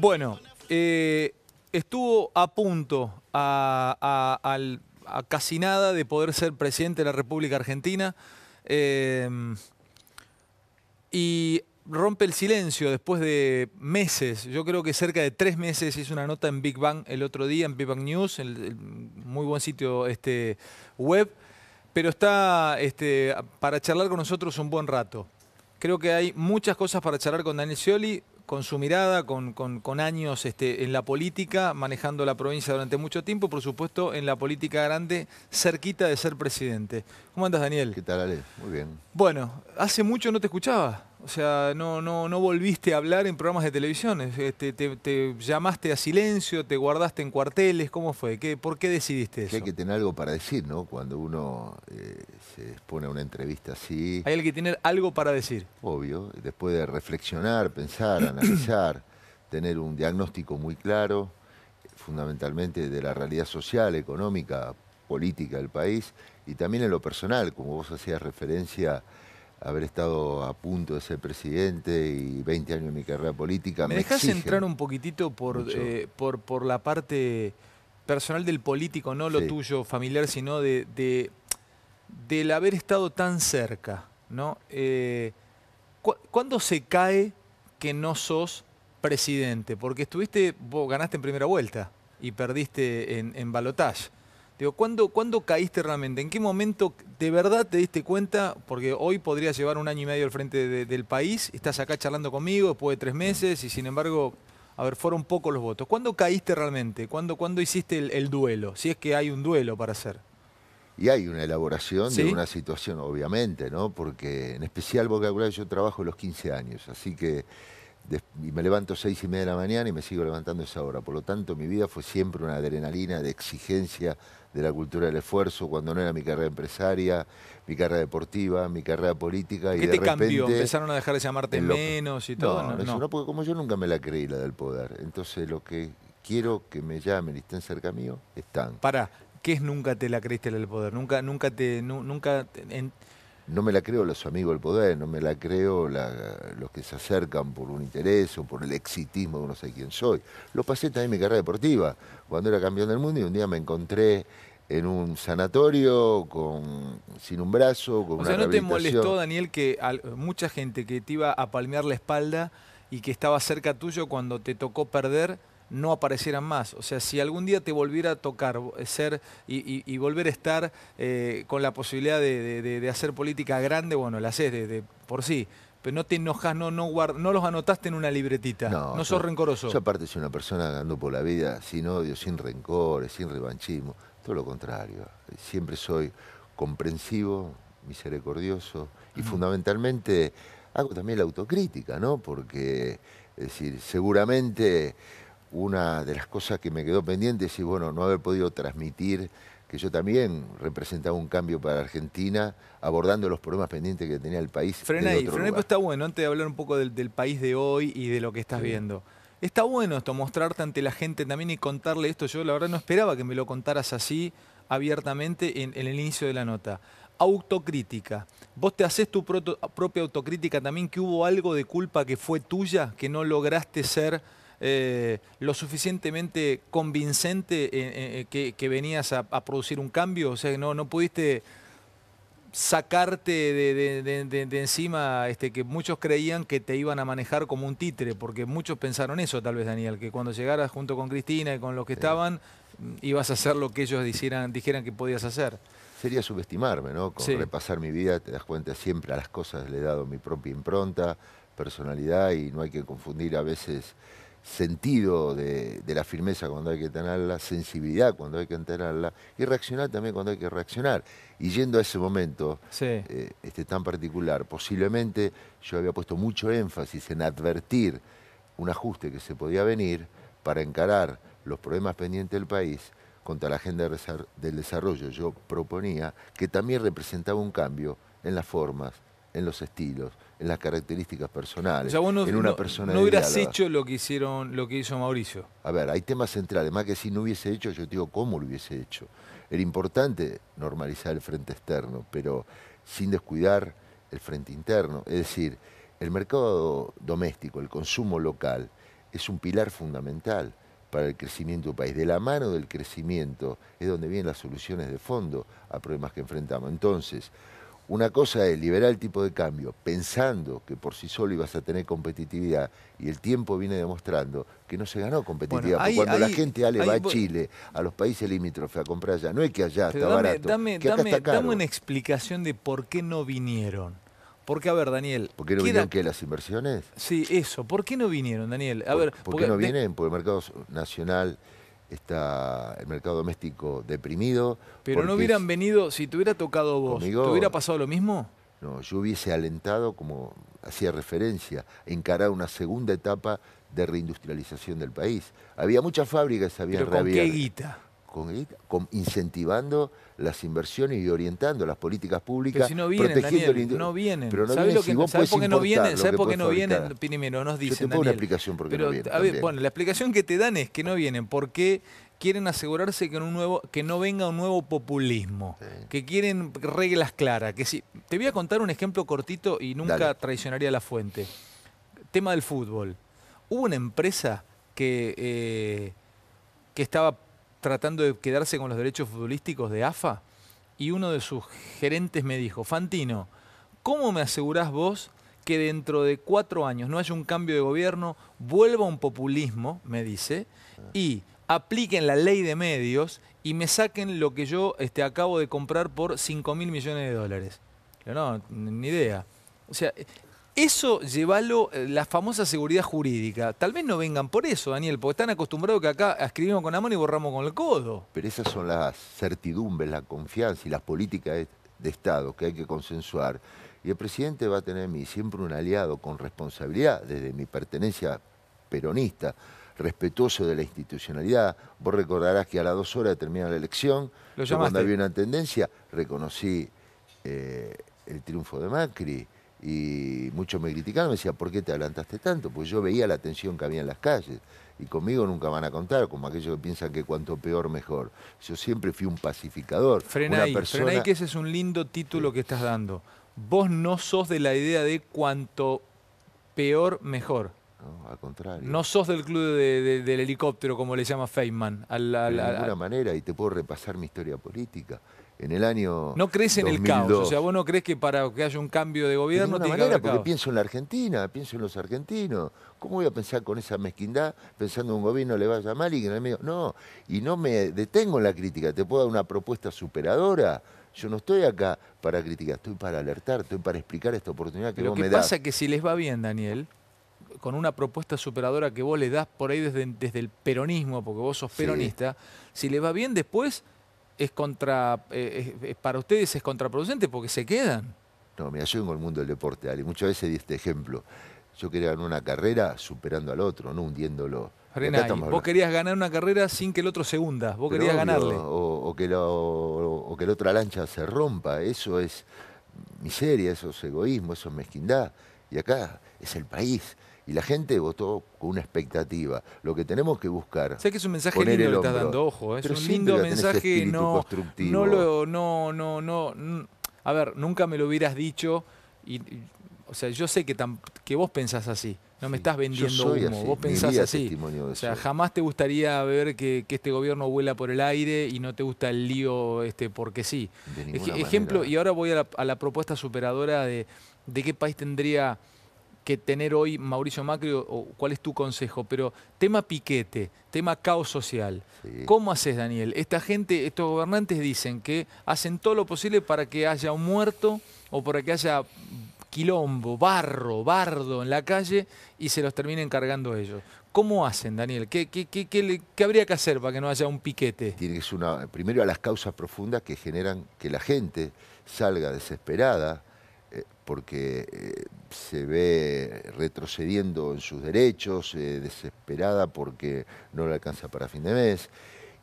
Bueno, eh, estuvo a punto, a, casi nada, de poder ser presidente de la República Argentina. Eh, y rompe el silencio después de meses, yo creo que cerca de tres meses, hice una nota en Big Bang el otro día, en Big Bang News, un el muy buen sitio este, web, pero está este, para charlar con nosotros un buen rato. Creo que hay muchas cosas para charlar con Daniel Scioli con su mirada, con, con, años este, en la política, manejando la provincia durante mucho tiempo, por supuesto en la política grande, cerquita de ser presidente. ¿Cómo andas, Daniel? ¿Qué tal, Ale? Muy bien. Bueno, hace mucho no te escuchaba. O sea, no, no, no volviste a hablar en programas de televisión. Este, te, llamaste a silencio, te guardaste en cuarteles. ¿Cómo fue? ¿Qué, ¿Por qué decidiste eso? Que hay que tener algo para decir, ¿no? Cuando uno eh, se expone a una entrevista así. Hay que tener algo para decir. Obvio. Después de reflexionar, pensar, analizar, tener un diagnóstico muy claro, fundamentalmente de la realidad social, económica, política del país y también en lo personal, como vos hacías referencia haber estado a punto de ser presidente y 20 años de mi carrera política. ¿Me, dejas entrar un poquitito por, eh, por, por, la parte personal del político, no lo tuyo familiar, sino de, del haber estado tan cerca? ¿no? Eh, ¿Cuándo se cae que no sos presidente? Porque estuviste, vos ganaste en primera vuelta y perdiste en, en balotaje. Digo, ¿cuándo, caíste realmente? ¿En qué momento de verdad te diste cuenta? Porque hoy podrías llevar un año y medio al frente del país, estás acá charlando conmigo después de tres meses y sin embargo, a ver, fueron pocos los votos. ¿Cuándo caíste realmente? ¿Cuándo, hiciste el, duelo? Si es que hay un duelo para hacer. Y hay una elaboración de una situación, obviamente, ¿no? Porque en especial vocabulario yo trabajo los 15 años, así que y me levanto seis y media de la mañana y me sigo levantando esa hora. Por lo tanto, mi vida fue siempre una adrenalina de exigencia de la cultura del esfuerzo, cuando no era mi carrera empresaria, mi carrera deportiva, mi carrera política. ¿Qué te cambió? ¿Empezaron a dejar de llamarte menos y todo? No, no, no, porque como yo nunca me la creí la del poder. Entonces lo que quiero que me llamen y estén cerca mío, están. Para, ¿qué es nunca te la creíste la del poder? Nunca, nunca te, nunca no me la creo los amigos del poder, no me la creo los que se acercan por un interés o por el exitismo de no sé quién soy. Lo pasé también en mi carrera deportiva, cuando era campeón del mundo y un día me encontré en un sanatorio con sin un brazo, con o sea, ¿no te molestó, Daniel, que mucha gente que te iba a palmear la espalda y que estaba cerca tuyo cuando te tocó perder no aparecieran más. O sea, si algún día te volviera a tocar eh, ser y, volver a estar eh, con la posibilidad de, hacer política grande, bueno, la haces de, por sí. Pero no te enojas, no, los anotaste en una libretita. No, no sos rencoroso. Yo aparte soy una persona que por la vida sin odio, sin rencores, sin revanchismo. Todo lo contrario. Siempre soy comprensivo, misericordioso y fundamentalmente hago también la autocrítica, ¿no? Porque, es decir, seguramente una de las cosas que me quedó pendiente es, bueno, no haber podido transmitir que yo también representaba un cambio para Argentina, abordando los problemas pendientes que tenía el país. Frena pues está bueno, antes de hablar un poco del, país de hoy y de lo que estás viendo. Está bueno esto, mostrarte ante la gente también y contarle esto. Yo la verdad no esperaba que me lo contaras así abiertamente en, el inicio de la nota. Autocrítica. ¿Vos te haces tu propia autocrítica también que hubo algo de culpa que fue tuya, que no lograste ser eh, lo suficientemente convincente eh, eh, que, venías a, producir un cambio? O sea, no, no pudiste sacarte de, encima este, que muchos creían que te iban a manejar como un títere, porque muchos pensaron eso tal vez, Daniel, que cuando llegaras junto con Cristina y con los que estaban, mm, ibas a hacer lo que ellos dijeran, dijeran que podías hacer. Sería subestimarme, ¿no? Con repasar mi vida, te das cuenta, siempre a las cosas le he dado mi propia impronta, personalidad, y no hay que confundir a veces sentido de, la firmeza cuando hay que tenerla, sensibilidad cuando hay que tenerla y reaccionar también cuando hay que reaccionar. Y yendo a ese momento eh, este tan particular, posiblemente yo había puesto mucho énfasis en advertir un ajuste que se podía venir para encarar los problemas pendientes del país contra la agenda del desarrollo. Yo proponía que también representaba un cambio en las formas, en los estilos, en las características personales. O sea, vos no, en una persona no hubieras hecho lo que hicieron, lo que hizo Mauricio. A ver, hay temas centrales, más que si no hubiese hecho, yo te digo cómo lo hubiese hecho. Era importante normalizar el frente externo, pero sin descuidar el frente interno. Es decir, el mercado doméstico, el consumo local, es un pilar fundamental para el crecimiento del país. De la mano del crecimiento es donde vienen las soluciones de fondo a problemas que enfrentamos. Entonces, una cosa es liberar el tipo de cambio pensando que por sí solo ibas a tener competitividad y el tiempo viene demostrando que no se ganó competitividad. porque cuando la gente Ale va a Chile, a los países limítrofes a comprar allá, no es que allá está barato. Dame, que está una explicación de por qué no vinieron. Porque, a ver, Daniel. ¿Por qué no vinieron qué? ¿Las inversiones? Sí, eso. ¿Por qué no vinieron, Daniel? A ¿Por, ver, qué no vienen? Porque el mercado nacional está el mercado doméstico deprimido. Pero no hubieran venido, si te hubiera tocado vos, ¿te hubiera pasado lo mismo? No, yo hubiese alentado, como hacía referencia, encarar una segunda etapa de reindustrialización del país. Había muchas fábricas había... ¿Pero qué guita? con, incentivando las inversiones y orientando las políticas públicas. no vienen, protegiendo no vienen. Pero no vienen, si vos por qué no vienen? no vienen, Nos dicen, te una explicación por bueno, la explicación que te dan es que no vienen porque quieren asegurarse que, un nuevo, que no venga un nuevo populismo, que quieren reglas claras. Que si, te voy a contar un ejemplo cortito y nunca traicionaría la fuente. Tema del fútbol. Hubo una empresa que, eh, que estaba tratando de quedarse con los derechos futbolísticos de AFA y uno de sus gerentes me dijo, Fantino, ¿cómo me asegurás vos que dentro de cuatro años no haya un cambio de gobierno, vuelva un populismo, me dice, y apliquen la ley de medios y me saquen lo que yo este, acabo de comprar por cinco mil millones de dólares? No, ni idea. O sea, eso llevalo eh, la famosa seguridad jurídica. Tal vez no vengan por eso, Daniel, porque están acostumbrados que acá escribimos con la mano y borramos con el codo. Pero esas son las certidumbres, la confianza y las políticas de Estado que hay que consensuar. Y el presidente va a tener en mí siempre un aliado con responsabilidad desde mi pertenencia peronista, respetuoso de la institucionalidad. Vos recordarás que a las dos horas de terminar la elección, cuando había una tendencia, reconocí eh, el triunfo de Macri y muchos me criticaban, me decían, ¿por qué te adelantaste tanto? Pues yo veía la tensión que había en las calles y conmigo nunca van a contar, como aquellos que piensan que cuanto peor mejor. Yo siempre fui un pacificador. Frena persona... que ese es un lindo título que estás dando. Vos no sos de la idea de cuanto peor mejor. ¿no? sos del club del helicóptero, como le llama Feynman. de alguna manera, y te puedo repasar mi historia política. En el año. No crees en el caos. O sea, vos no crees que para que haya un cambio de gobierno. De alguna manera, porque pienso en la Argentina, pienso en los argentinos. ¿Cómo voy a pensar con esa mezquindad, pensando en un gobierno le vaya mal y que en medio. No, y no me detengo en la crítica. Te puedo dar una propuesta superadora. Yo no estoy acá para criticar, estoy para alertar, estoy para explicar esta oportunidad que Pero me das. Lo que pasa es que si les va bien, Daniel, con una propuesta superadora que vos le das por ahí desde, el peronismo, porque vos sos peronista, si le va bien después, es contra eh, para ustedes es contraproducente porque se quedan. No, mira, yo vengo el mundo del deporte, Ari. Muchas veces di este ejemplo. Yo quería ganar una carrera superando al otro, no hundiéndolo. vos querías ganar una carrera sin que el otro se hunda, vos querías ganarle. O, que o que la otra lancha se rompa, eso es miseria, eso es egoísmo, eso es mezquindad. Y acá es el país. Y la gente votó con una expectativa. Lo que tenemos que buscar. Sé que es un mensaje lindo que estás dando, ojo. ¿eh? Es un lindo mensaje, no, no lo, no, no, A ver, nunca me lo hubieras dicho. o sea, yo sé que, que vos pensás así. No me estás vendiendo humo, así. vos pensás así. o sea, jamás te gustaría ver que, este gobierno vuela por el aire y no te gusta el lío este porque sí. ejemplo, y ahora voy a la, propuesta superadora de, de qué país tendría que tener hoy Mauricio Macri o cuál es tu consejo, pero tema piquete, tema caos social. ¿Cómo haces, Daniel? Esta gente, estos gobernantes dicen que hacen todo lo posible para que haya un muerto o para que haya quilombo, barro, bardo en la calle y se los terminen cargando ellos. ¿Cómo hacen, Daniel? ¿Qué, habría que hacer para que no haya un piquete? Tienes una, primero a las causas profundas que generan que la gente salga desesperada, eh, porque eh, se ve retrocediendo en sus derechos, eh, desesperada porque no le alcanza para fin de mes.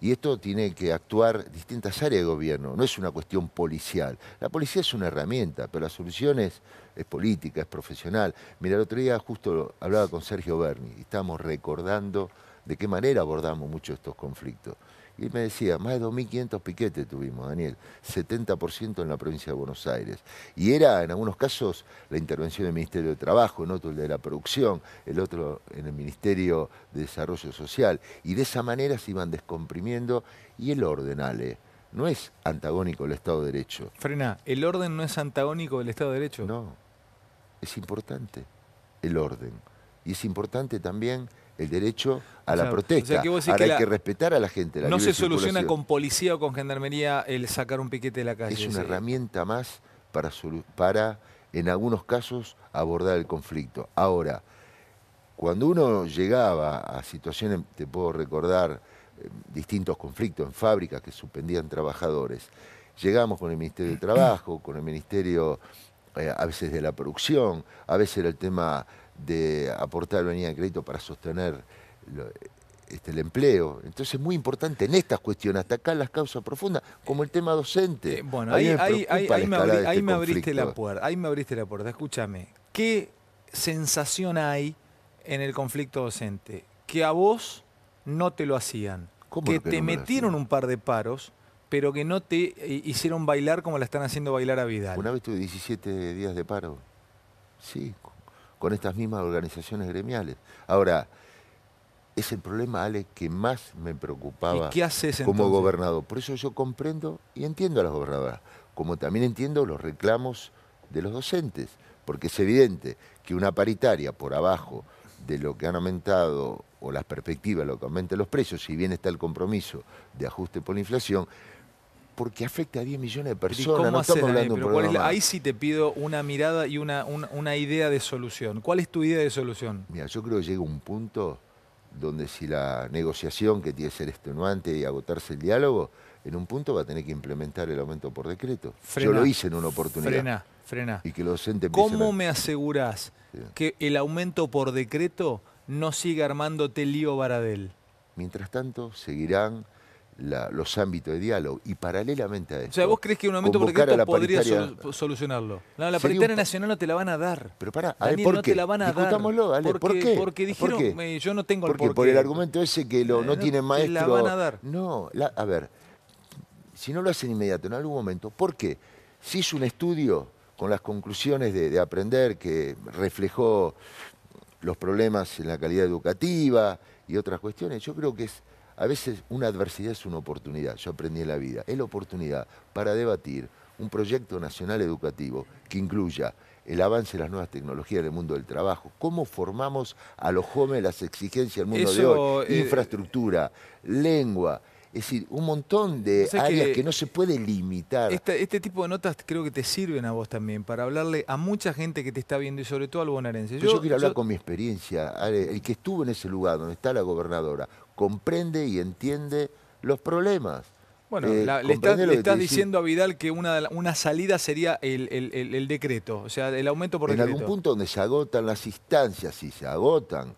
Y esto tiene que actuar distintas áreas de gobierno, no es una cuestión policial. La policía es una herramienta, pero la solución es, política, es profesional. Mira, el otro día justo hablaba con Sergio Berni y estábamos recordando de qué manera abordamos muchos estos conflictos y me decía, más de 2.500 piquetes tuvimos, Daniel, 70% en la provincia de Buenos Aires. Y era, en algunos casos, la intervención del Ministerio de Trabajo, en otro el de la producción, el otro en el Ministerio de Desarrollo Social. Y de esa manera se iban descomprimiendo y el orden, Ale, no es antagónico al Estado de Derecho. Frena, ¿el orden no es antagónico al Estado de Derecho? No, es importante el orden. Y es importante también el derecho a la protesta. que hay que respetar a la gente. no se soluciona con policía o con gendarmería el sacar un piquete de la calle. Es una herramienta más para, en algunos casos, abordar el conflicto. Ahora, cuando uno llegaba a situaciones, te puedo recordar, eh, distintos conflictos en fábricas que suspendían trabajadores, llegamos con el Ministerio de Trabajo, con el Ministerio eh, a veces de la producción, a veces era el tema de aportar la línea de crédito para sostener este, el empleo. Entonces es muy importante en estas cuestiones, hasta acá las causas profundas, como el tema docente. Eh, bueno, ahí, ahí, ahí, este me, abriste la puerta, ahí me abriste la puerta. Escúchame, ¿qué sensación hay en el conflicto docente? Que a vos no te lo hacían, que, te metieron un par de paros, pero que no te eh, hicieron bailar como la están haciendo bailar a Vidal. Una vez tuve 17 días de paro. Sí, con estas mismas organizaciones gremiales. Ahora, es el problema, Ale, que más me preocupaba como gobernador. Por eso yo comprendo y entiendo a las gobernadoras, como también entiendo los reclamos de los docentes, porque es evidente que una paritaria por abajo de lo que han aumentado o las perspectivas, lo que aumentan los precios, si bien está el compromiso de ajuste por la inflación, porque afecta a 10 millones de personas. No estamos hablando ahí sí te pido una mirada y una, una, idea de solución. ¿Cuál es tu idea de solución? Mira, yo creo que llega un punto donde si la negociación que tiene que ser extenuante y agotarse el diálogo, en un punto va a tener que implementar el aumento por decreto. yo lo hice en una oportunidad. Frena, frena. Y que los ¿Cómo me aseguras que el aumento por decreto no siga armándote lío Baradel? Mientras tanto, seguirán los ámbitos de diálogo y paralelamente a eso. O sea, ¿vos crees que un aumento podría solucionarlo? No, la paritaria nacional no te la van a dar. Pero pará, ¿por no qué? te la van a dar. porque, ¿por qué? Porque dijeron, yo no tengo el porqué. porque. Por el argumento ese que eh, no, tiene tienen maestro. la No, a ver, si no lo hacen inmediato, en algún momento, ¿por qué? Si hizo un estudio con las conclusiones de aprender que reflejó los problemas en la calidad educativa y otras cuestiones. Yo creo que es a veces una adversidad es una oportunidad, yo aprendí en la vida, es la oportunidad para debatir un proyecto nacional educativo que incluya el avance de las nuevas tecnologías del mundo del trabajo, cómo formamos a los jóvenes las exigencias del mundo de hoy, eh, infraestructura, lengua. Es decir, un montón de áreas que, no se puede limitar. este tipo de notas creo que te sirven a vos también para hablarle a mucha gente que te está viendo y sobre todo al bonaerense. Yo, yo, quiero hablar con mi experiencia, el que estuvo en ese lugar donde está la gobernadora, comprende y entiende los problemas. Bueno, eh, le, está, estás diciendo a Vidal que una, una salida sería el, decreto, o sea, el aumento por en decreto. En algún punto donde se agotan las instancias y se agotan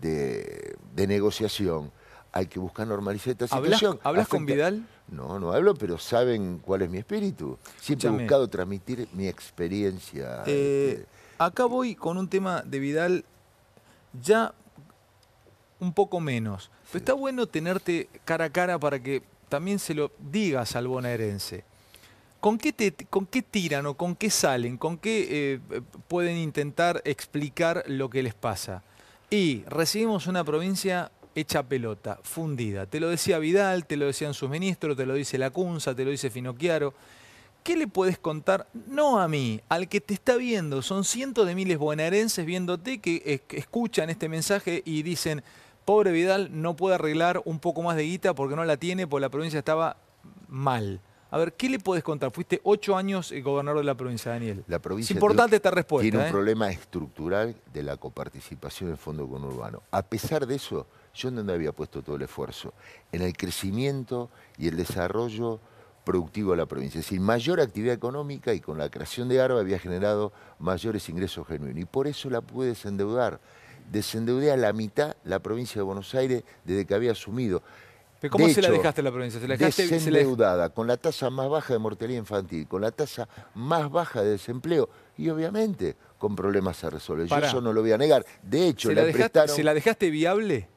de, negociación, hay que buscar normalizar esta situación. ¿Hablas, con Vidal? No, no hablo, pero saben cuál es mi espíritu. Siempre he buscado transmitir mi experiencia. Eh, este, acá voy con un tema de Vidal ya un poco menos. Pero está bueno tenerte cara a cara para que también se lo digas al bonaerense. ¿Con qué, te, ¿Con qué tiran o con qué salen? ¿Con qué eh, pueden intentar explicar lo que les pasa? Y recibimos una provincia hecha pelota, fundida. Te lo decía Vidal, te lo decían sus ministros, te lo dice Lacunza, te lo dice Finocchiaro. ¿Qué le puedes contar? No a mí, al que te está viendo. Son cientos de miles bonaerenses viéndote que escuchan este mensaje y dicen, pobre Vidal no puede arreglar un poco más de guita porque no la tiene, porque la provincia estaba mal. A ver, ¿qué le podés contar? Fuiste ocho años eh, gobernador de la provincia, Daniel. La provincia es importante esta respuesta. Tiene un ¿eh? problema estructural de la coparticipación del Fondo Conurbano. A pesar de eso, yo en donde había puesto todo el esfuerzo, en el crecimiento y el desarrollo productivo de la provincia. Es decir, mayor actividad económica y con la creación de ARBA había generado mayores ingresos genuinos. Y por eso la pude desendeudar desendeudé a la mitad la provincia de Buenos Aires desde que había asumido. ¿Pero ¿Cómo se la dejaste la provincia? ¿Se la dejaste, desendeudada, con la tasa más baja de mortalidad infantil, con la tasa más baja de desempleo y obviamente con problemas a resolver. Yo eso no lo voy a negar. De hecho, ¿Se la, dejaste, ¿Se la dejaste viable?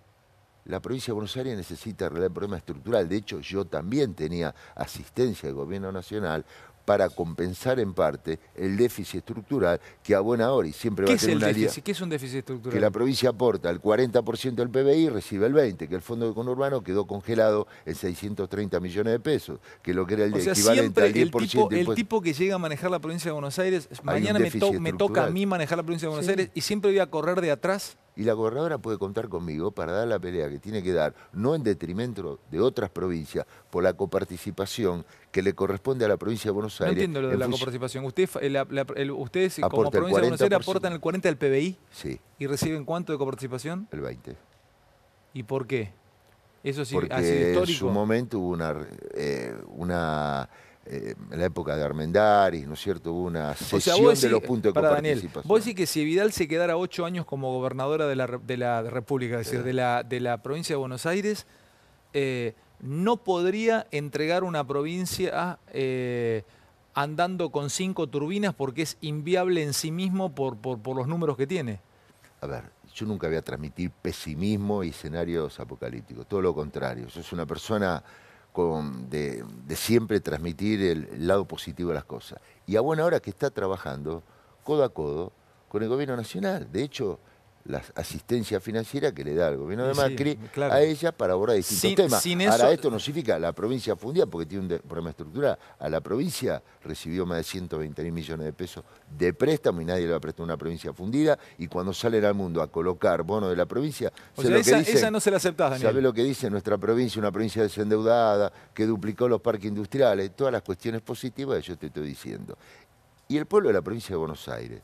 La provincia de Buenos Aires necesita arreglar problemas problema estructural. De hecho, yo también tenía asistencia del gobierno nacional para compensar en parte el déficit estructural que a buena hora y siempre va a tener una déficit? ¿Qué es un déficit estructural? Que la provincia aporta el 40% del PBI recibe el 20%, que el Fondo de Conurbano quedó congelado en 630 millones de pesos, que lo que era el equivalente al 10%. El tipo, el tipo que llega a manejar la provincia de Buenos Aires, mañana me, toca a mí manejar la provincia de Buenos Aires y siempre voy a correr de atrás y la gobernadora puede contar conmigo para dar la pelea que tiene que dar, no en detrimento de otras provincias, por la coparticipación que le corresponde a la provincia de Buenos Aires. No entiendo lo de la coparticipación. Usted, ustedes como provincia de Buenos Aires aportan el 40% al PBI sí. y reciben cuánto de coparticipación? El 20%. ¿Y por qué? Eso sí, Porque sido histórico. En su momento hubo una, eh, una eh, en la época de Armendaris, ¿no es cierto? Hubo una sesión de los puntos de para Daniel, vos decís que si Vidal se quedara ocho años como gobernadora de la, de la República, decir, eh. de la, de la provincia de Buenos Aires, eh, no podría entregar una provincia andando con cinco turbinas porque es inviable en sí mismo por, por, por los números que tiene. A ver, yo nunca voy a transmitir pesimismo y escenarios apocalípticos, todo lo contrario, Yo soy una persona con, de, siempre transmitir el, el, lado positivo de las cosas. Y a buena hora que está trabajando codo a codo con el gobierno nacional. De hecho, la asistencia financiera que le da el gobierno de Macri a ella para abordar distintos sin, temas. Ahora, esto no significa la provincia fundida, porque tiene un, problema estructural. A la provincia recibió más de 120 mil millones de pesos de préstamo y nadie le va a prestar una provincia fundida. Y cuando salen al mundo a colocar bonos de la provincia, o sea, esa, no se la aceptás, Daniel. ¿Sabe lo que dice nuestra provincia? Una provincia desendeudada, que duplicó los parques industriales, todas las cuestiones positivas yo te estoy diciendo. Y el pueblo de la provincia de Buenos Aires,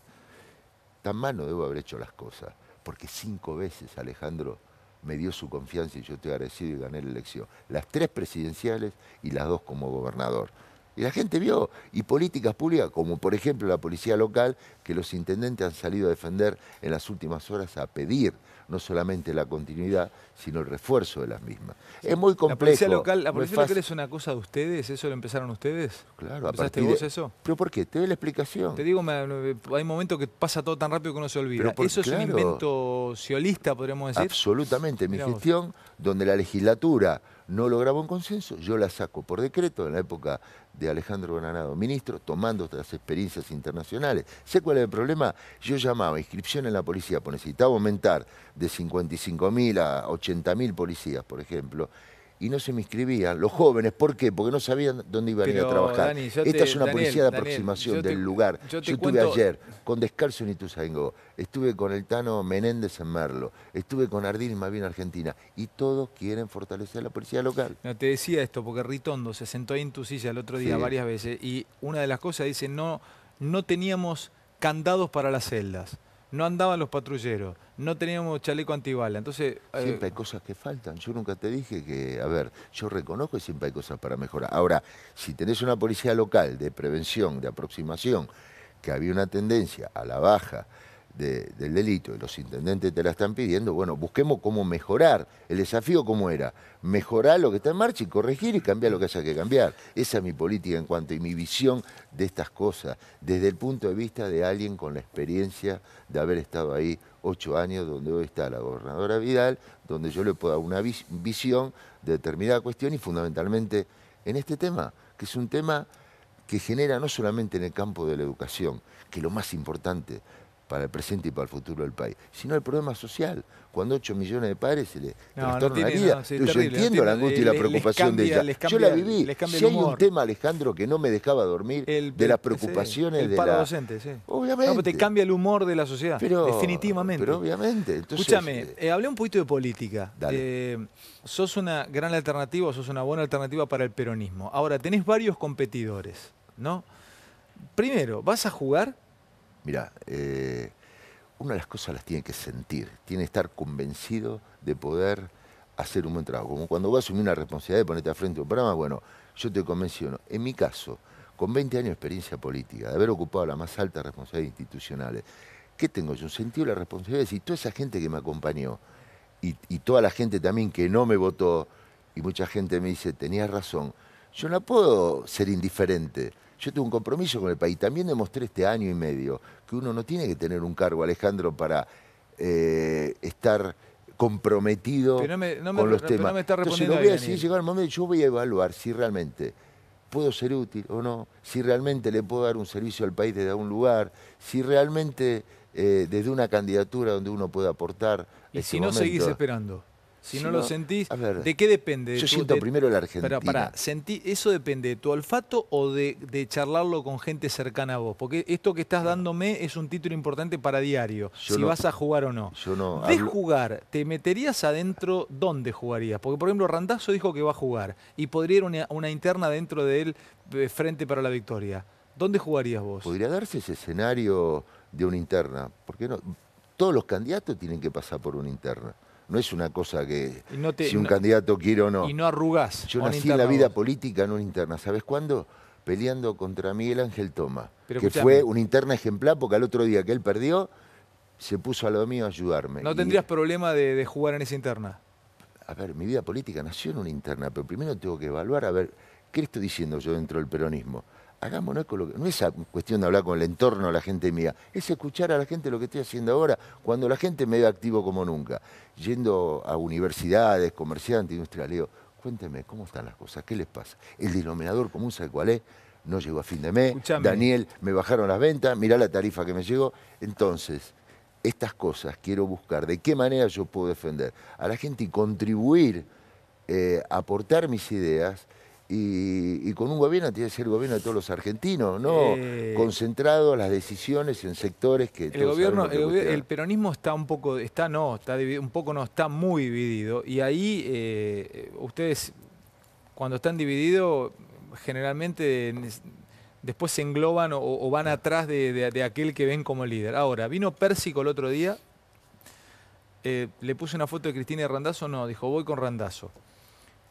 tan mal no debo haber hecho las cosas porque cinco veces Alejandro me dio su confianza y yo estoy agradecido y gané la elección. Las tres presidenciales y las dos como gobernador. Y la gente vio, y políticas públicas, como por ejemplo la policía local, que los intendentes han salido a defender en las últimas horas a pedir no solamente la continuidad, sino el refuerzo de las mismas. Es muy complejo. ¿La policía local, es, una cosa de ustedes? ¿Eso lo empezaron ustedes? Claro. ¿Empezaste vos eso? ¿Pero por qué? Te doy la explicación. Te digo, hay momentos que pasa todo tan rápido que uno se olvida. ¿Eso es un invento socialista podríamos decir? Absolutamente. Mi gestión, donde la legislatura no lograba un consenso, yo la saco por decreto en la época de Alejandro Granado, ministro, tomando otras experiencias internacionales. ¿Sé cuál es el problema? Yo llamaba inscripción en la policía, porque necesitaba aumentar de 55.000 a 80.000 policías, por ejemplo, y no se me inscribían. Los jóvenes, ¿por qué? Porque no sabían dónde iban a ir a trabajar. Esta es una policía de aproximación del lugar. Yo, estuve ayer con Descalzo y Ituzaingó, estuve con el Tano Menéndez en Merlo, estuve con Ardín y Mavín Argentina, y todos quieren fortalecer la policía local. No, te decía esto porque Ritondo se sentó ahí en tu silla el otro día varias veces, y una de las cosas dice, no, no teníamos candados para las celdas no andaban los patrulleros, no teníamos chaleco antibala. Entonces, eh, siempre hay cosas que faltan. Yo nunca te dije que, a ver, yo reconozco que siempre hay cosas para mejorar. Ahora, si tenés una policía local de prevención, de aproximación, que había una tendencia a la baja, del delito y los intendentes te la están pidiendo, bueno, busquemos cómo mejorar. El desafío como era, mejorar lo que está en marcha y corregir y cambiar lo que haya que cambiar. Esa es mi política en cuanto y mi visión de estas cosas, desde el punto de vista de alguien con la experiencia de haber estado ahí ocho años, donde hoy está la gobernadora Vidal, donde yo le puedo dar una visión de determinada cuestión y fundamentalmente en este tema, que es un tema que genera no solamente en el campo de la educación, que lo más importante, para el presente y para el futuro del país, sino el problema social. Cuando 8 millones de padres se les no, yo entiendo la angustia y la preocupación de ella. yo la viví. Si hay un tema, Alejandro, que no me dejaba dormir, de las preocupaciones el paro de docentes sí. Obviamente. No, te cambia el humor de la sociedad, definitivamente. Pero obviamente. Escúchame, este eh, hablé un poquito de política. Eh, sos una gran alternativa, sos una buena alternativa para el peronismo. Ahora, tenés varios competidores, ¿no? Primero, ¿vas a jugar? Mira, eh, una de las cosas las tiene que sentir, tiene que estar convencido de poder hacer un buen trabajo. Como cuando vas a asumir una responsabilidad de ponerte a frente de un programa, bueno, yo te convenciono. En mi caso, con 20 años de experiencia política, de haber ocupado las más altas responsabilidades institucionales, ¿qué tengo yo? Un sentido de la responsabilidad. y toda esa gente que me acompañó y, y, toda la gente también que no me votó, y mucha gente me dice, tenías razón, yo no puedo ser indiferente. Yo tengo un compromiso con el país. También demostré este año y medio que uno no tiene que tener un cargo, Alejandro, para eh, estar comprometido con los temas. No me está a el momento, yo voy a evaluar si realmente puedo ser útil o no, si realmente le puedo dar un servicio al país desde algún lugar, si realmente eh, desde una candidatura donde uno pueda aportar. ¿Y si no seguís esperando? Si, no, lo sentís, ¿de qué depende? yo siento primero la Argentina. Pero pará, sentí, ¿eso depende de tu olfato o de, charlarlo con gente cercana a vos? Porque esto que estás dándome es un título importante para diario, si vas a jugar o no. Yo no. De jugar, ¿te meterías adentro dónde jugarías? Porque, por ejemplo, Randazzo dijo que va a jugar y podría ir una, interna dentro de él frente para la victoria. ¿Dónde jugarías vos? Podría darse ese escenario de una interna. ¿Por qué no? Todos los candidatos tienen que pasar por una interna. No es una cosa que si un candidato quiere o no. Y no arrugas. Yo nací en la vida política, en una interna. ¿Sabes cuándo? Peleando contra Miguel Ángel Toma, que fue una interna ejemplar porque al otro día que él perdió, se puso a lo mío a ayudarme. ¿No tendrías problema de, de jugar en esa interna? A ver, mi vida política nació en una interna, pero primero tengo que evaluar, a ver, ¿qué le estoy diciendo yo dentro del peronismo? No es cuestión de hablar con el entorno, la gente mía, es escuchar a la gente lo que estoy haciendo ahora, cuando la gente me ve activo como nunca, yendo a universidades, comerciantes, industriales, digo, cuénteme, ¿cómo están las cosas? ¿Qué les pasa? El denominador común, ¿sabe cuál es? No llegó a fin de mes, Daniel, me bajaron las ventas, mirá la tarifa que me llegó. Entonces, estas cosas quiero buscar, de qué manera yo puedo defender a la gente y contribuir, eh, aportar mis ideas y, con un gobierno tiene que ser el gobierno de todos los argentinos, no eh. concentrado las decisiones en sectores que el gobierno, el, peronismo está un poco, está no, está un poco no, está muy dividido. Y ahí eh, ustedes, cuando están divididos, generalmente después se engloban o, van atrás de, aquel que ven como líder. Ahora, vino Pérsico el otro día, eh, le puse una foto de Cristina y Randazo, no, dijo voy con Randazo.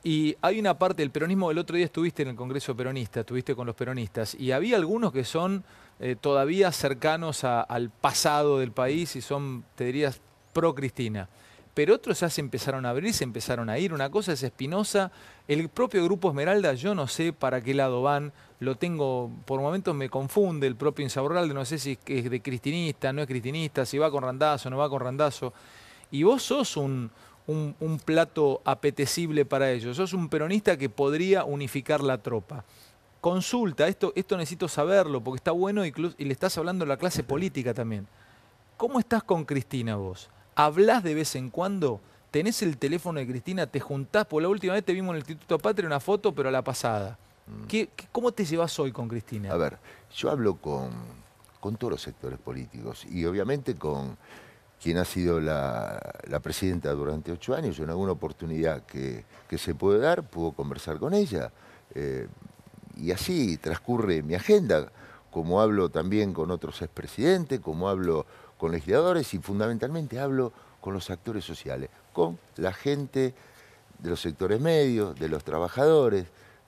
Y hay una parte del peronismo, el otro día estuviste en el Congreso Peronista, estuviste con los peronistas, y había algunos que son eh, todavía cercanos al pasado del país y son, te dirías, pro Cristina. Pero otros ya se empezaron a abrir, se empezaron a ir. Una cosa es Espinosa, el propio Grupo Esmeralda, yo no sé para qué lado van, lo tengo, por momentos me confunde el propio Insaurralde, no sé si es de cristinista, no es cristinista, si va con Randazo, no va con Randazo. Y vos sos un, un, plato apetecible para ellos. Sos un peronista que podría unificar la tropa consulta, esto, esto necesito saberlo, porque está bueno y, le estás hablando a la clase política también. ¿Cómo estás con Cristina vos? ¿Hablas de vez en cuando? ¿Tenés el teléfono de Cristina? ¿Te juntás? Por la última vez te vimos en el Instituto Patria una foto, pero a la pasada. Mm. cómo te llevas hoy con Cristina? A ver, yo hablo con, con todos los sectores políticos y obviamente con quien ha sido la, presidenta durante ocho años, en alguna oportunidad que, se puede dar, puedo conversar con ella. Eh, y así transcurre mi agenda, como hablo también con otros expresidentes, como hablo con legisladores y fundamentalmente hablo con los actores sociales, con la gente de los sectores medios, de los trabajadores,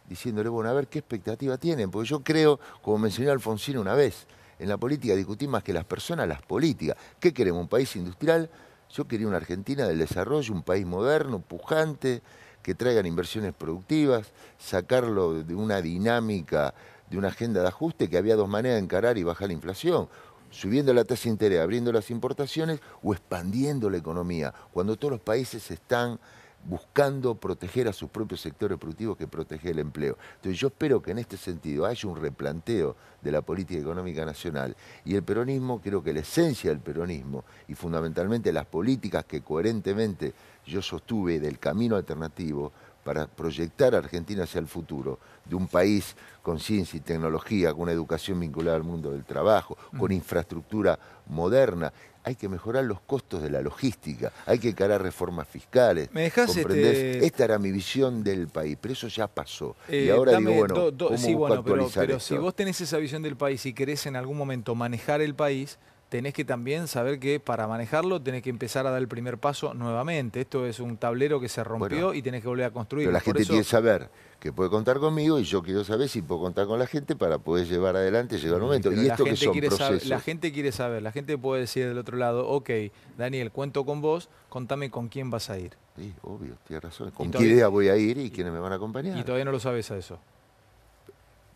diciéndole, bueno, a ver qué expectativa tienen, porque yo creo, como mencionó Alfonsín una vez, en la política discutimos más que las personas, las políticas. ¿Qué queremos? ¿Un país industrial? Yo quería una Argentina del desarrollo, un país moderno, pujante, que traigan inversiones productivas, sacarlo de una dinámica, de una agenda de ajuste, que había dos maneras de encarar y bajar la inflación subiendo la tasa de interés, abriendo las importaciones o expandiendo la economía, cuando todos los países están buscando proteger a sus propios sectores productivos que protege el empleo. Entonces yo espero que en este sentido haya un replanteo de la política económica nacional y el peronismo, creo que la esencia del peronismo y fundamentalmente las políticas que coherentemente yo sostuve del camino alternativo para proyectar a Argentina hacia el futuro, de un país con ciencia y tecnología, con una educación vinculada al mundo del trabajo, con mm. infraestructura moderna. Hay que mejorar los costos de la logística, hay que encarar reformas fiscales. ¿Me este? Esta era mi visión del país, pero eso ya pasó. y eh, ahora digo, bueno, ¿cómo sí, bueno pero si vos tenés esa visión del país y querés en algún momento manejar el país, tenés que también saber que para manejarlo tenés que empezar a dar el primer paso nuevamente. Esto es un tablero que se rompió y tenés que volver a construir. Pero la gente quiere saber que puede contar conmigo y yo quiero saber si puedo contar con la gente para poder llevar adelante, llegar al mm, momento. y esto que son procesos. la gente quiere saber, la gente puede decir del otro lado, ok, Daniel, cuento con vos, contame con quién vas a ir. Sí, obvio, tienes razón. ¿Con qué idea voy a ir y quiénes me van a acompañar? Y todavía no lo sabes a eso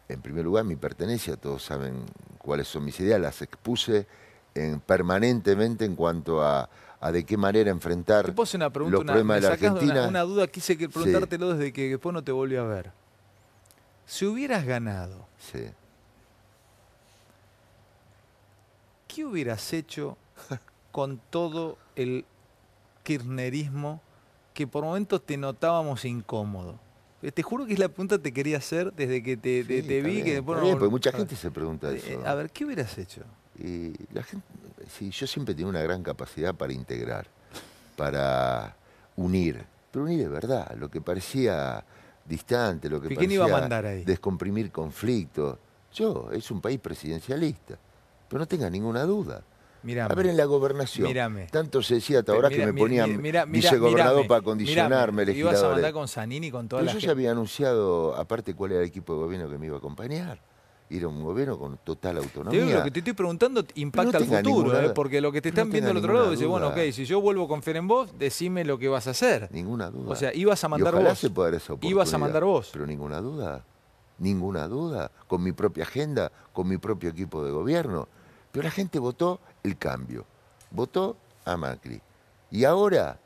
en primer lugar mi pertenencia, todos saben cuáles son mis ideas, las expuse permanentemente en cuanto a, de qué manera enfrentar ¿Te una los problemas de la Argentina. Una, duda, quise preguntártelo desde que después no te volví a ver. Si hubieras ganado, ¿qué hubieras hecho con todo el kirchnerismo que por momentos te notábamos incómodo? Eh, te juro que es la pregunta que te quería hacer desde que te, vi. que después mucha ah. gente se pregunta eh, eso. Eh, a ver, ¿qué hubieras hecho? Y la gente, sí, yo siempre tenía una gran capacidad para integrar, para unir, pero unir de verdad, lo que parecía distante, lo que parecía descomprimir conflictos. Yo, es un país presidencialista, pero no tenga ninguna duda. a ver, en la gobernación. Tanto se decía hasta ahora que me ponían mira, vicegobernador para condicionarme Y Ibas a mandar con Zanini con toda pero yo ya había anunciado, aparte, cuál era el equipo de gobierno que me iba a acompañar ir a un gobierno con total autonomía. Te digo, lo que te estoy preguntando impacta el al futuro, ¿eh? porque lo que te están viendo al otro lado dice, bueno, ok, si yo vuelvo a confiar en vos, decime lo que vas a hacer. Ninguna duda. O sea, ibas a mandar ojalá vos. Se pueda esa ibas a mandar vos. Pero ninguna duda, ninguna duda, con mi propia agenda, con mi propio equipo de gobierno. Pero la gente votó el cambio, votó a Macri. Y ahora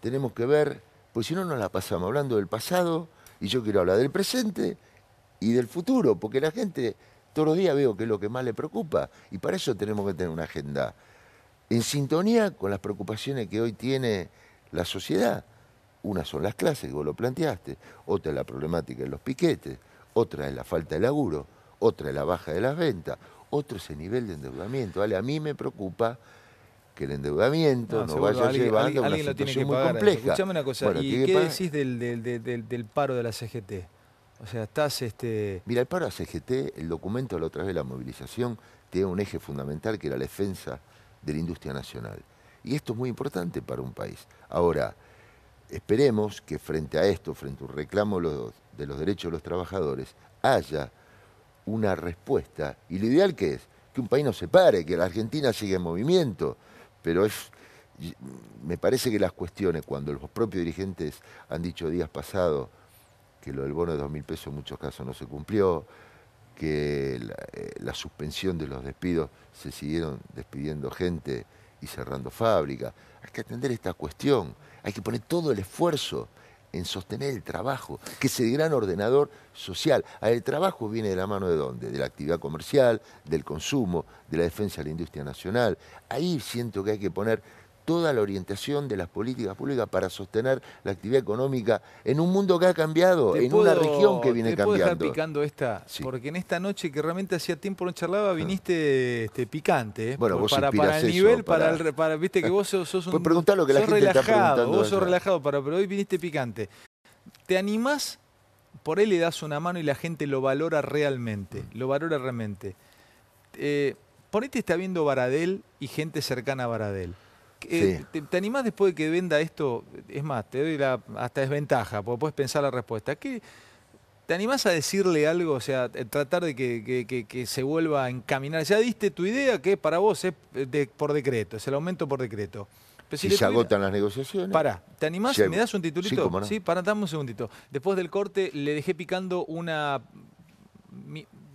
tenemos que ver, pues si no nos la pasamos hablando del pasado, y yo quiero hablar del presente y del futuro, porque la gente todos los días veo que es lo que más le preocupa y para eso tenemos que tener una agenda en sintonía con las preocupaciones que hoy tiene la sociedad. Una son las clases, que vos lo planteaste, otra es la problemática de los piquetes, otra es la falta de laburo, otra es la baja de las ventas, otro es el nivel de endeudamiento. ¿vale? A mí me preocupa que el endeudamiento nos vaya llevando a una situación muy compleja. Escuchame una cosa, ¿y qué decís del paro de la CGT? O sea, estás... Este... Mira, el paro CGT, el documento a la otra vez, la movilización, tiene un eje fundamental que era la defensa de la industria nacional. Y esto es muy importante para un país. Ahora, esperemos que frente a esto, frente a un reclamo de los derechos de los trabajadores, haya una respuesta. Y lo ideal que es, que un país no se pare, que la Argentina siga en movimiento. Pero es, me parece que las cuestiones, cuando los propios dirigentes han dicho días pasados, que lo del bono de 2.000 pesos en muchos casos no se cumplió, que la, eh, la, suspensión de los despidos se siguieron despidiendo gente y cerrando fábricas. Hay que atender esta cuestión, hay que poner todo el esfuerzo en sostener el trabajo, que es el gran ordenador social. El trabajo viene de la mano de dónde? De la actividad comercial, del consumo, de la defensa de la industria nacional. Ahí siento que hay que poner toda la orientación de las políticas públicas para sostener la actividad económica en un mundo que ha cambiado, en una región que viene cambiando. te puedo picando esta, porque en esta noche que realmente hacía tiempo no charlaba, ah. viniste este, picante. ¿eh? Bueno, vos para, el nivel, para, viste que vos sos, pues un. relajado, Vos sos relajado, pero hoy viniste picante. ¿Te animás? Por él le das una mano y la gente lo valora realmente. Mm. Lo valora realmente. Eh, por ahí te está viendo Baradel y gente cercana a Baradel. Eh, te, animás después de que venda esto? Es más, te doy la, hasta desventaja, porque puedes pensar la respuesta. ¿Te animás a decirle algo? O sea, eh, tratar de que, se vuelva a encaminar. Ya diste tu idea que para vos es eh, por decreto, es el aumento por decreto. si, se agotan las negociaciones. Pará, ¿te animás? ¿Me das un titulito? Sí, cómo dame un segundito. Después del corte le dejé picando una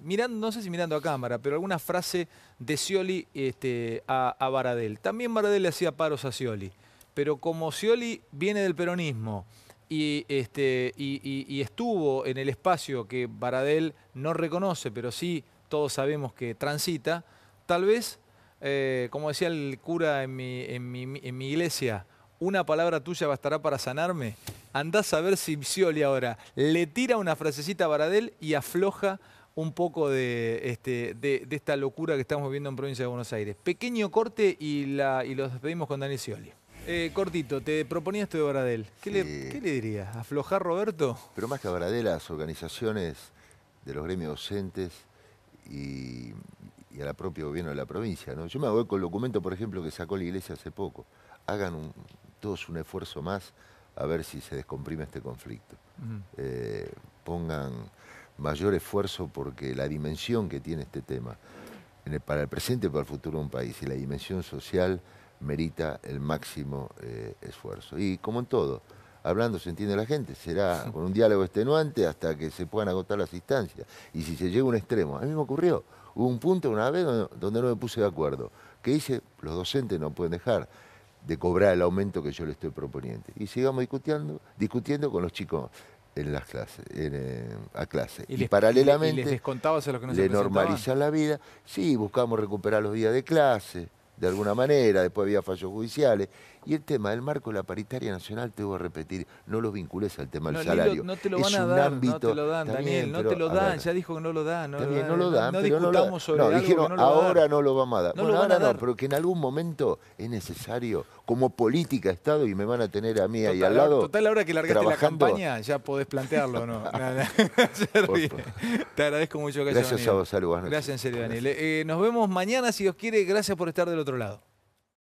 mirando, no sé si mirando a cámara, pero alguna frase de Scioli este, a, Baradel. También Baradel le hacía paros a Scioli, pero como Scioli viene del peronismo este, y, estuvo en el espacio que Baradel no reconoce, pero sí todos sabemos que transita, tal vez, eh, como decía el cura en mi, iglesia, una palabra tuya bastará para sanarme. Andás a ver si Scioli ahora le tira una frasecita a Baradel y afloja un poco de, este, de, esta locura que estamos viviendo en Provincia de Buenos Aires. Pequeño corte y, la, y los despedimos con Daniel Scioli. Eh, cortito, te proponía esto de Bradel. ¿Qué, le, ¿Qué, dirías? ¿Aflojar, Roberto? Pero más que a las organizaciones de los gremios docentes y, y a la gobierno de la provincia. ¿no? Yo me hago con el documento, por ejemplo, que sacó la iglesia hace poco. Hagan todos un esfuerzo más a ver si se descomprime este conflicto. Eh, pongan mayor esfuerzo porque la dimensión que tiene este tema para el presente y para el futuro de un país y la dimensión social merita el máximo eh, esfuerzo. Y como en todo, hablando se entiende la gente, será con un diálogo extenuante hasta que se puedan agotar las instancias. Y si se llega a un extremo, a mí me ocurrió, hubo un punto una vez donde no me puse de acuerdo. que dice, Los docentes no pueden dejar de cobrar el aumento que yo le estoy proponiendo. Y sigamos discutiendo, discutiendo con los chicos en las clases, eh, a clase. Y, paralelamente le se normaliza la vida. Sí, buscamos recuperar los días de clase, de alguna manera, después había fallos judiciales. Y el tema del marco de la paritaria nacional, te voy a repetir, no lo vincules al tema del salario. no te lo van a dar, ámbito, no te lo dan, Daniel, no te lo dan, ya dijo que no lo dan. No también lo dan, no lo dan, pero lo no, dijeron, ahora no lo vamos a dar. No lo van a dar. no, pero que en algún momento es necesario, como política Estado, y me van a tener a mí ahí al lado. Total, ahora que largaste la campaña, ya podés plantearlo, ¿no? te agradezco mucho que Gracias a vos, saludos. Gracias en serio, Daniel. Eh, nos vemos mañana, si Dios quiere. Gracias por estar del otro lado.